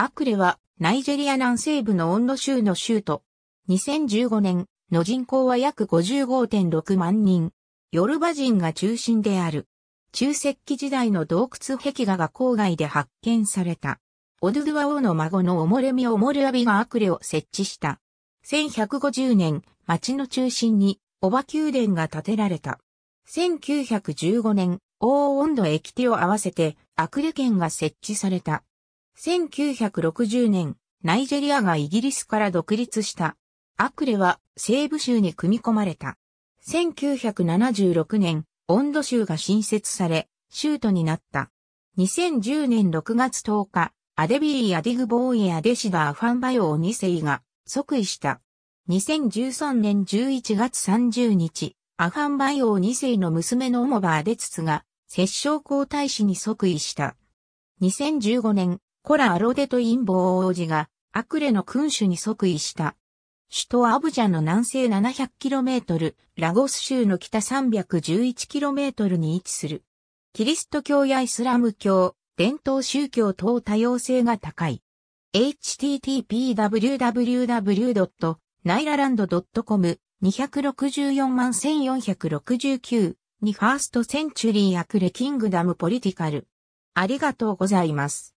アクレはナイジェリア南西部のオンロ州の州都。2015年の人口は約55.6万人。ヨルバ人が中心である。中石器時代の洞窟壁画が郊外で発見された。オドゥドゥア王の孫のオモレミオモルアビがアクレを設置した。1150年、町の中心に、オバ宮殿が建てられた。1915年、オーオンド駅手を合わせて、アクレ県が設置された。1960年、ナイジェリアがイギリスから独立した。アクレは西部州に組み込まれた。1976年、オンド州が新設され、州都になった。2010年6月10日、アデビー・アディグボーイ・アデシダー・ファンバヨー2世が即位した。2013年11月30日、アファンバイオー2世の娘のオモバーデツツが、摂政皇太子に即位した。2015年、コラ・アロデとインボ王子がアクレの君主に即位した。首都アブジャの南西 700km、ラゴス州の北 311km に位置する。キリスト教やイスラム教、伝統宗教等多様性が高い。http://www.nailaland.com 264万1469にファーストセンチュリーアクレキングダムポリティカル。ありがとうございます。